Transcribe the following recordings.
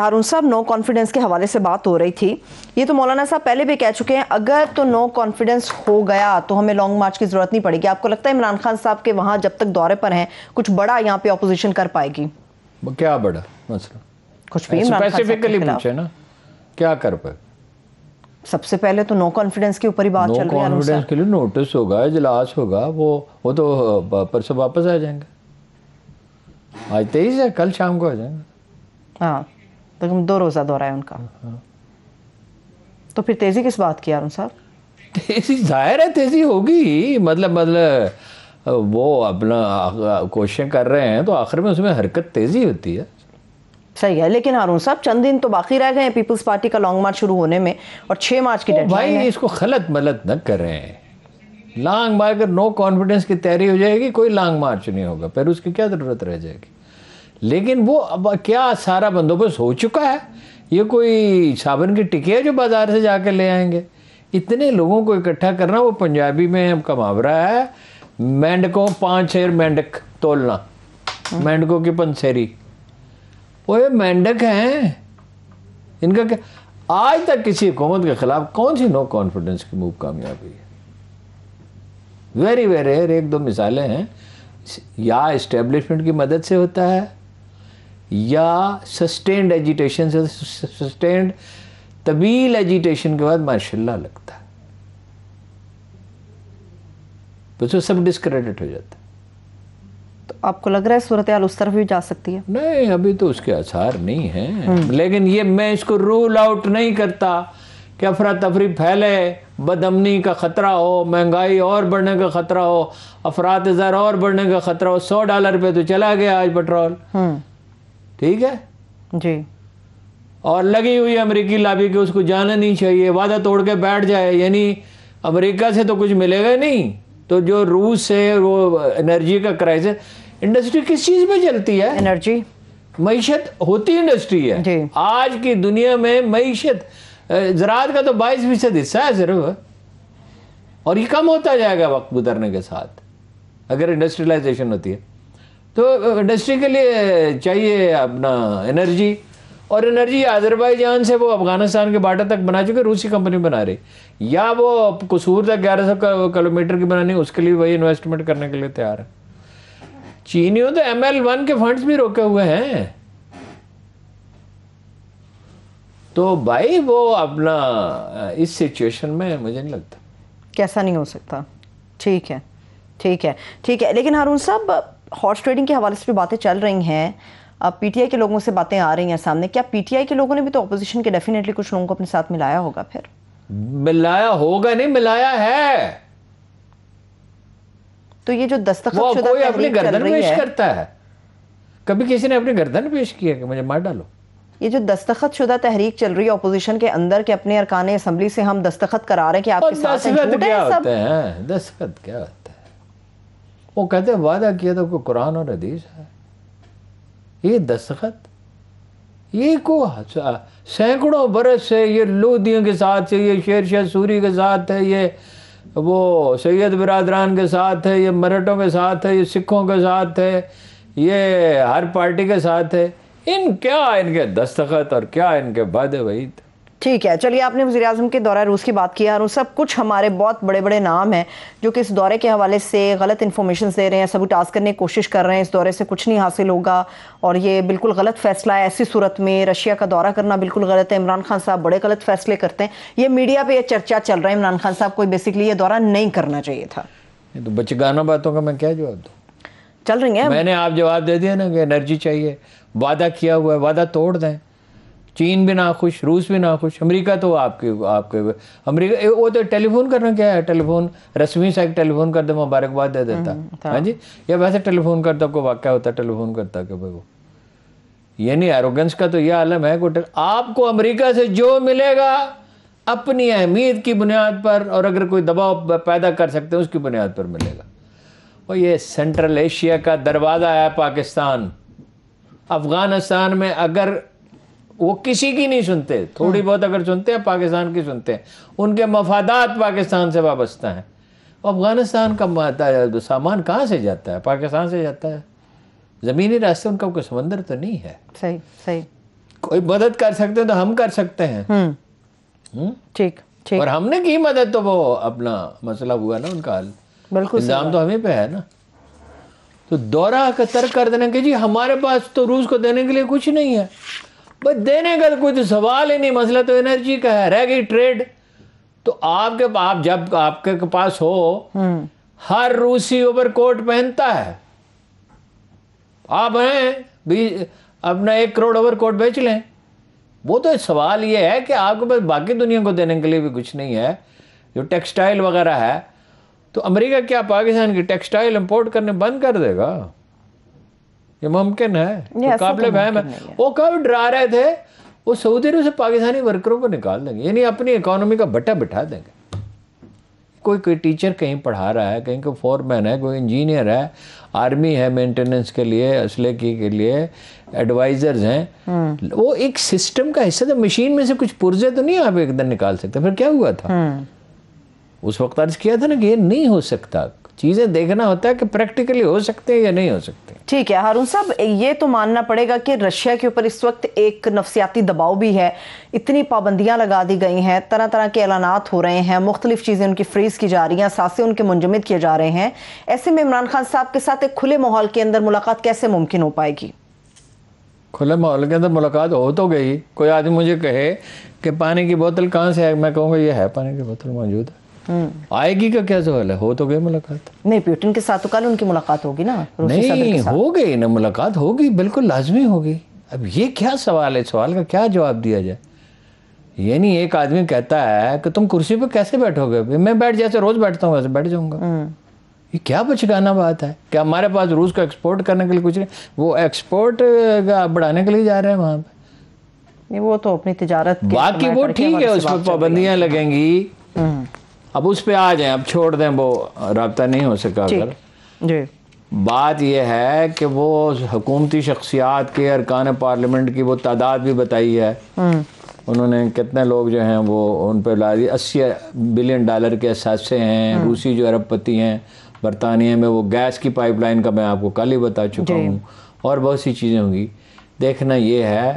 हारून साहब no confidence के हवाले से बात हो रही थी ये तो मौलाना साहब पहले भी कह चुके हैं अगर तो नो कॉन्फिडेंस हो गया तो हमें लॉन्ग मार्च की जरूरत नहीं पड़ेगी आपको लगता है इमरान खान साहब के वहां जब तक दौरे पर हैं कुछ बड़ा यहाँ पे ऑपोजिशन कर पाएगी क्या बड़ा मसला कुछ भी स्पेसिफिकली पूछे ना क्या कर पाए सबसे पहले तो नो कॉन्फिडेंस के ऊपर ही बात चल रही है के लिए नोटिस होगा इजलास होगा वो वो तो परसों वापस आ जाएंगे आज तेईस है कल शाम को आ जाएंगे हाँ तकरीबन दो रोज़ा दौरा है उनका तो फिर तेज़ी किस बात की यार साहब तेज़ी जाहिर है तेज़ी होगी मतलब मतलब वो अपना कोशिशें कर रहे हैं तो आखिर में उसमें हरकत तेज़ी होती है सही है लेकिन अरुण साहब चंद दिन तो बाकी रह गए हैं पीपल्स पार्टी का लॉन्ग मार्च शुरू होने में और छः मार्च की डेट तो भाई है। इसको खलत मलत न करें लॉन्ग मार्च अगर नो कॉन्फिडेंस की तैयारी हो जाएगी कोई लॉन्ग मार्च नहीं होगा फिर उसकी क्या ज़रूरत रह जाएगी लेकिन वो अब क्या सारा बंदोबस्त हो चुका है ये कोई साबन की टिकिया जो बाज़ार से जाके ले आएंगे इतने लोगों को इकट्ठा करना वो पंजाबी में हम कमावरा है मेंढकों पाँच शेर मेंढक तोलना मेंढकों की पंसेरी वो ये मेंढक हैं इनका क्या आज तक किसी हुकूमत के खिलाफ कौन सी नो कॉन्फिडेंस की मूव कामयाब हुई है वेरी वेरी एक दो मिसालें हैं या एस्टेब्लिशमेंट की मदद से होता है या सस्टेन्ड एजिटेशन से सस्टेन्ड तबील एजिटेशन के बाद मार्शल्ला लगता है तो सब डिस्क्रेडिट हो जाता है तो आपको लग रहा है सूरत उस तरफ भी जा सकती है नहीं अभी तो उसके आसार नहीं है हम्म। लेकिन ये मैं इसको रूल आउट नहीं करता कि अफरा तफरी फैले बदमनी का ख़तरा हो महंगाई और बढ़ने का ख़तरा हो अफरात हजार और बढ़ने का ख़तरा हो सौ डॉलर पे तो चला गया आज पेट्रोल ठीक है जी और लगी हुई अमेरिकी लाबी के उसको जाना नहीं चाहिए वादा तोड़ के बैठ जाए यानी अमेरिका से तो कुछ मिलेगा नहीं तो जो रूस से वो एनर्जी का क्राइसिस इंडस्ट्री किस चीज़ में चलती है एनर्जी मीशत होती इंडस्ट्री है जी। आज की दुनिया में मीशत ज़रात का तो बाईस फीसद हिस्सा है सिर्फ और ये कम होता जाएगा वक्त गुजरने के साथ अगर इंडस्ट्रियलाइजेशन होती है तो इंडस्ट्री के लिए चाहिए अपना एनर्जी और एनर्जी आज़रबाईजान से वो अफगानिस्तान के बाटा तक बना चुके रूसी कंपनी बना रही या वो कसूर तक ग्यारह सौ किलोमीटर की बनानी उसके लिए वही इन्वेस्टमेंट करने के लिए तैयार है चीनियों तो एम एल वन के फंड्स भी रोके हुए हैं तो भाई वो अपना इस सिचुएशन में मुझे नहीं लगता कैसा नहीं हो सकता ठीक है ठीक है ठीक है लेकिन हारून साहब हॉर्स ट्रेडिंग के हवाले से भी बातें चल रही हैं अब पीटीआई के लोगों से बातें आ रही हैं सामने क्या पीटीआई के लोगों ने भी तो अपोजिशन के डेफिनेटली कुछ लोगों को अपने साथ मिलाया होगा फिर मिलाया होगा नहीं मिलाया है तो ये जो दस्तखत कोई अपनी गर्दन पेश करता है कभी किसी ने अपनी गर्दन पेश किया कि मुझे मार डालो ये जो दस्तखत शुदा तहरीक चल रही है अपोजिशन के अंदर के अपने अरकान असम्बली से हम दस्तखत करा रहे हैं कि आपके साथ दस्तखत क्या होते हैं दस्तखत क्या होते हैं वो कहते हैं वादा किया था तो कोई कुरान और हदीस है ये दस्तखत ये को सैकड़ों बरस से ये लोधियों के साथ से ये शेर शाह सूरी के साथ है ये वो सैयद बिरादरान के साथ है ये मराठों के साथ है ये सिखों के साथ है ये हर पार्टी के साथ है इन क्या इनके दस्तखत और क्या इनके वादे थे ठीक है चलिए आपने वजी अजम के दौरा रूस की बात किया और सब कुछ हमारे बहुत बड़े बड़े नाम हैं जो कि इस दौरे के हवाले से गलत इन्फॉर्मेशन दे रहे हैं सब टास्क करने की कोशिश कर रहे हैं इस दौरे से कुछ नहीं हासिल होगा और ये बिल्कुल गलत फैसला है ऐसी सूरत में रशिया का दौरा करना बिल्कुल गलत है इमरान खान साहब बड़े गलत फैसले करते हैं ये मीडिया पर यह चर्चा चल रहा है इमरान खान साहब को बेसिकली ये दौरा नहीं करना चाहिए था तो बचगाना बातों का मैं क्या जवाब दूँ चल रही है मैंने आप जवाब दे दिया ना कि एनर्जी चाहिए वादा किया हुआ है वादा तोड़ दें चीन भी ना खुश रूस भी ना खुश अमेरिका तो आपके आपके अमेरिका वो तो टेलीफोन करना क्या है टेलीफोन रस्मी से टेलीफोन कर दे मुबारकबाद दे देता हम्म, हम्म, हाँ जी या वैसे टेलीफोन करता कोई वाक्य होता टेलीफोन करता कि भाई वो ये नहीं एरोगेंस का तो यह आलम है कि आपको अमेरिका से जो मिलेगा अपनी अहमियत की बुनियाद पर और अगर कोई दबाव पैदा कर सकते हैं उसकी बुनियाद पर मिलेगा और ये सेंट्रल एशिया का दरवाज़ा है पाकिस्तान अफ़गानिस्तान में अगर वो किसी की नहीं सुनते थोड़ी हाँ। बहुत अगर सुनते हैं पाकिस्तान की सुनते हैं उनके मफादात पाकिस्तान से वाबस्ता हैं अफगानिस्तान का तो सामान कहाँ से जाता है पाकिस्तान से जाता है ज़मीनी रास्ते उनका कोई समंदर तो नहीं है सही सही कोई मदद कर सकते हैं तो हम कर सकते हैं हम्म। हम्म? ठीक ठीक और हमने की मदद तो वो अपना मसला हुआ ना उनका हल बिल्कुल इल्ज़ाम तो हमें पे है ना तो दौरा का तर्क कर देना कि जी हमारे पास तो रूस को देने के लिए कुछ नहीं है भाई देने का कोई तो सवाल ही नहीं मसला तो एनर्जी का है रह गई ट्रेड तो आपके आप जब आपके पास हो हम्म। हर रूसी ओवर कोट पहनता है आप हैं अपना एक करोड़ ओवर कोट बेच लें वो तो सवाल ये है कि आपके पास बाकी दुनिया को देने के लिए भी कुछ नहीं है जो टेक्सटाइल वगैरह है तो अमेरिका क्या पाकिस्तान की टेक्सटाइल इंपोर्ट करने बंद कर देगा ये मुमकिन है तो तो काबिल वहम है।, है वो कब डरा रहे थे वो सऊदी अरब से पाकिस्तानी वर्करों को निकाल देंगे यानी अपनी इकोनॉमी का बट्टा बिठा देंगे कोई कोई टीचर कहीं पढ़ा रहा है कहीं कोई फोरमैन है कोई इंजीनियर है आर्मी है मेंटेनेंस के लिए असले की के लिए एडवाइजर्स हैं हम्म। वो एक सिस्टम का हिस्सा था मशीन में से कुछ पुर्जे तो नहीं आप एक दिन निकाल सकते फिर क्या हुआ था हम्म। उस वक्त अर्ज किया था ना कि ये नहीं हो सकता चीज़ें देखना होता है कि प्रैक्टिकली हो सकते हैं या नहीं हो सकते ठीक है हारून साहब ये तो मानना पड़ेगा कि रशिया के ऊपर इस वक्त एक नफसियाती दबाव भी है इतनी पाबंदियां लगा दी गई हैं तरह तरह के ऐलानात हो रहे हैं मुख्तलिफ चीज़ें उनकी फ्रीज की जा रही हैं सासे उनके मुंजमद किए जा रहे हैं ऐसे में इमरान खान साहब के साथ एक खुले माहौल के अंदर मुलाकात कैसे मुमकिन हो पाएगी खुले माहौल के अंदर मुलाकात हो तो गई कोई आदमी मुझे कहे कि पानी की बोतल कहाँ से है मैं कहूँगा ये है पानी की बोतल मौजूद है हम्म। आएगी का क्या सवाल है हो तो गई मुलाकात नहीं पुटिन के साथ तो कल उनकी मुलाकात होगी ना नहीं हो गई ना मुलाकात होगी बिल्कुल लाजमी होगी अब ये क्या सवाल है सवाल का क्या जवाब दिया जाए ये नहीं एक आदमी कहता है कि तुम कुर्सी पर कैसे बैठोगे मैं बैठ जैसे रोज बैठता हूँ वैसे बैठ जाऊंगा हम्म। ये क्या बचकाना बात है क्या हमारे पास रूस को एक्सपोर्ट करने के लिए कुछ नहीं वो एक्सपोर्ट बढ़ाने के लिए जा रहे हैं वहाँ पे वो तो अपनी तजारत बाकी वो ठीक है उस पर पाबंदियाँ लगेंगी हम्म। अब उस पर आ जाए अब छोड़ दें वो रबता नहीं हो सका अगर जी बात यह है कि वो हकूमती शख्सियात के अरकान पार्लियामेंट की वो तादाद भी बताई है हम्म। उन्होंने कितने लोग जो हैं वो उन पर ला दिए अस्सी बिलियन डॉलर के असासे हैं हम्म। रूसी जो अरबपति हैं बरतानिया में वो गैस की पाइपलाइन का मैं आपको कल ही बता चुका हूँ और बहुत सी चीज़ें होंगी देखना ये है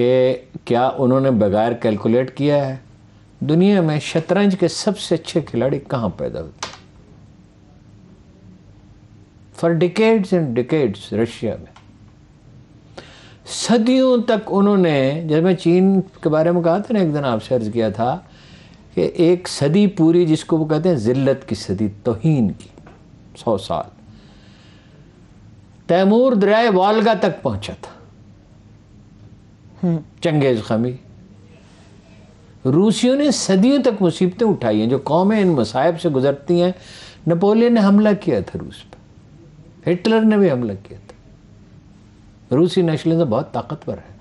कि क्या उन्होंने बगैर कैलकुलेट किया है दुनिया में शतरंज के सबसे अच्छे खिलाड़ी कहां पैदा होते for decades and decades Russia में सदियों तक उन्होंने जब मैं चीन के बारे में कहा था ना एक दिन आपसे अर्ज किया था कि एक सदी पूरी जिसको वो कहते हैं जिल्लत की सदी तोहीन की सौ साल तैमूर दरिया वालगा तक पहुंचा था हम्म। चंगेज खमी रूसियों ने सदियों तक मुसीबतें उठाई हैं जो कौमें इन मसायब से गुजरती हैं नेपोलियन ने हमला किया था रूस पर हिटलर ने भी हमला किया था रूसी नेशनलिज्म बहुत ताकतवर है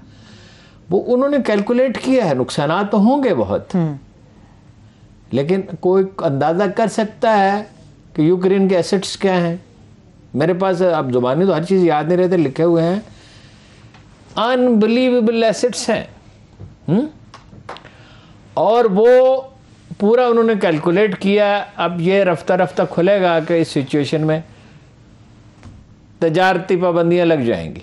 वो उन्होंने कैलकुलेट किया है नुकसान तो होंगे बहुत हम्म। लेकिन कोई अंदाज़ा कर सकता है कि यूक्रेन के एसेट्स क्या हैं मेरे पास अब जुबानी तो हर चीज़ याद नहीं रहते लिखे हुए हैं अनबिलीवेबल एसेट्स हैं हम्म? और वो पूरा उन्होंने कैलकुलेट किया अब ये रफ्ता रफ्ता खुलेगा कि इस सिचुएशन में तजारती पाबंदियाँ लग जाएंगी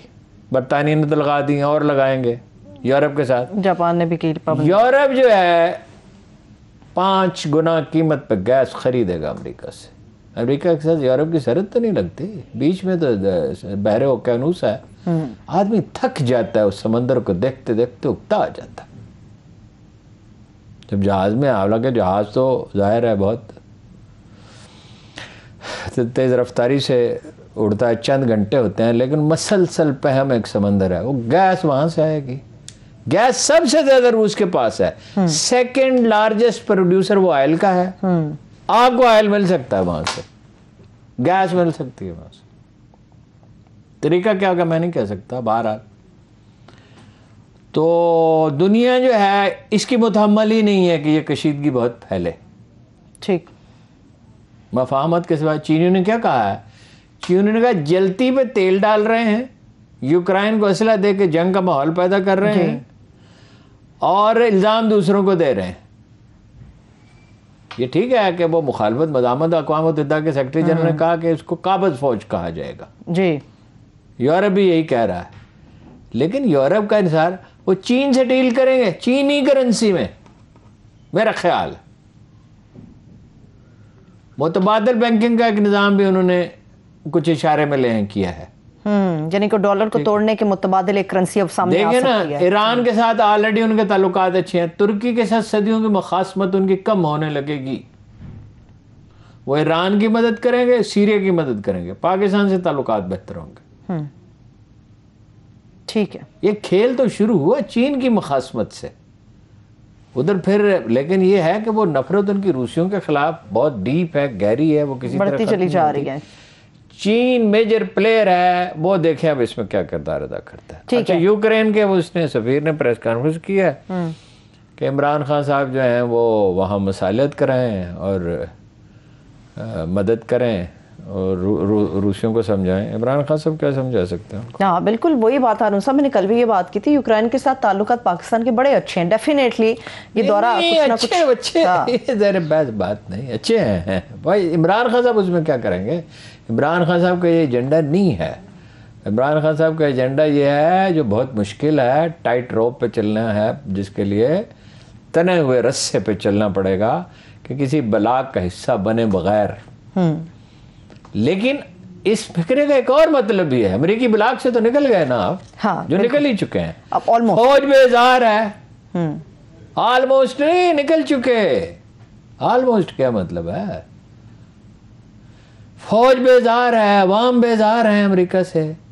बरतानिया ने तो लगा दी और लगाएंगे यूरोप के साथ जापान ने भी की यूरोप जो है पाँच गुना कीमत पर गैस खरीदेगा अमेरिका से अमेरिका के साथ यूरोप की सरहद तो नहीं लगती बीच में तो बहरे कैनूस है हम्म। आदमी थक जाता है उस समंदर को देखते देखते उगता आ जाता है जब जहाज़ में हालांकि जहाज़ तो ज़ाहिर है बहुत तेज़ रफ्तारी से उड़ता है चंद घंटे होते हैं लेकिन मसलसल पहम एक समंदर है वो गैस वहाँ से आएगी गैस सबसे ज़्यादा रूस के पास है सेकंड लार्जेस्ट प्रोड्यूसर वो ऑयल का है हम्म। आपको ऑयल मिल सकता है वहां से गैस मिल सकती है वहां से तरीका क्या होगा मैं नहीं कह सकता बाहर आ तो दुनिया जो है इसकी मुतमल ही नहीं है कि ये कशीदगी बहुत फैले ठीक मफाहमत के सिवा चीनियों ने क्या कहा है चीनियों ने कहा जलती पे तेल डाल रहे हैं यूक्रेन को असला दे के जंग का माहौल पैदा कर रहे हैं और इल्ज़ाम दूसरों को दे रहे हैं ये ठीक है कि वो मुखालफत मदामत अकवा मतदा के सेक्रेटरी जनरल ने हम्म। कहा कि इसको काबज फौज कहा जाएगा जी यूरोप भी यही कह रहा है लेकिन यूरोप का इंसार वो चीन से डील करेंगे चीनी करेंसी में मेरा ख्याल मुतबादल बैंकिंग का एक निज़ाम भी उन्होंने कुछ इशारे में ले किया है हम्म, यानी को डॉलर को तोड़ने के मुतबादल एक करेंसी अब सामने देखे ना ईरान हम्म। के साथ ऑलरेडी उनके ताल्लुक अच्छे हैं तुर्की के साथ सदियों की मखासमत उनकी कम होने लगेगी वो ईरान की मदद करेंगे सीरिया की मदद करेंगे पाकिस्तान से ताल्लुक बेहतर होंगे हम्म। ठीक है ये खेल तो शुरू हुआ चीन की मुखासमत से उधर फिर लेकिन ये है कि वो नफरत उनकी रूसियों के खिलाफ बहुत डीप है गहरी है वो किसी बढ़ती चली जा रही है चीन मेजर प्लेयर है वो देखें अब इसमें क्या किरदार अदा करता है अच्छा यूक्रेन के वो उसने सफीर ने प्रेस कॉन्फ्रेंस किया हम्म। कि इमरान खान साहब जो हैं वो वहाँ मसालत कराएं और आ, मदद करें और रूसियों को समझाएं इमरान खान साहब क्या समझा सकते हैं हाँ बिल्कुल वही बात आ साहब मैंने कल भी ये बात की थी यूक्रेन के साथ ताल्लुक पाकिस्तान के बड़े अच्छे हैं डेफिनेटली ये दौरा कुछ ना कुछ अच्छे हाँ। बात, बात नहीं अच्छे हैं भाई इमरान खान साहब उसमें क्या करेंगे इमरान खान साहब का ये एजेंडा नहीं है इमरान खान साहब का एजेंडा ये है जो बहुत मुश्किल है टाइट रोप पे चलना है जिसके लिए तने हुए रस्से पे चलना पड़ेगा कि किसी बलाक का हिस्सा बने बगैर हम्म। लेकिन इस फिक्रे का एक और मतलब भी है अमरीकी ब्लाक से तो निकल गए ना आप हाँ, जो निकल ही चुके हैं अब ऑलमोस्ट फौज बेजार है ऑलमोस्ट हम्म। नहीं निकल चुके ऑलमोस्ट क्या मतलब है फौज बेजार है अवाम बेजार है अमेरिका से